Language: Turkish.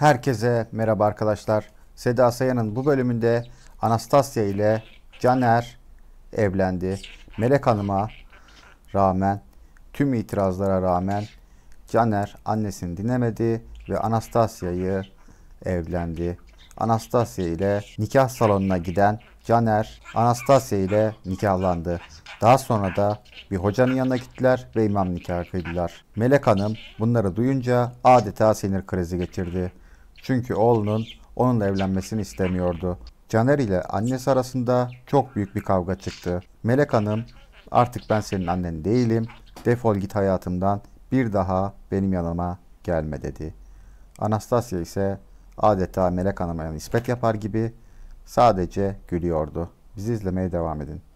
Herkese merhaba arkadaşlar. Seda Sayan'ın bu bölümünde Anastasya ile Caner evlendi. Melek Hanım'a rağmen tüm itirazlara rağmen Caner annesini dinlemedi ve Anastasya'yı evlendi. Anastasya ile nikah salonuna giden Caner Anastasya ile nikahlandı. Daha sonra da bir hocanın yanına gittiler ve imam nikahı kıydılar. Melek Hanım bunları duyunca adeta sinir krizi geçirdi. Çünkü oğlunun onunla evlenmesini istemiyordu. Caner ile annesi arasında çok büyük bir kavga çıktı. Melek Hanım artık ben senin annen değilim. Defol git hayatımdan bir daha benim yanıma gelme dedi. Anastasya ise adeta Melek Hanım'a nispet yapar gibi sadece gülüyordu. Bizi izlemeye devam edin.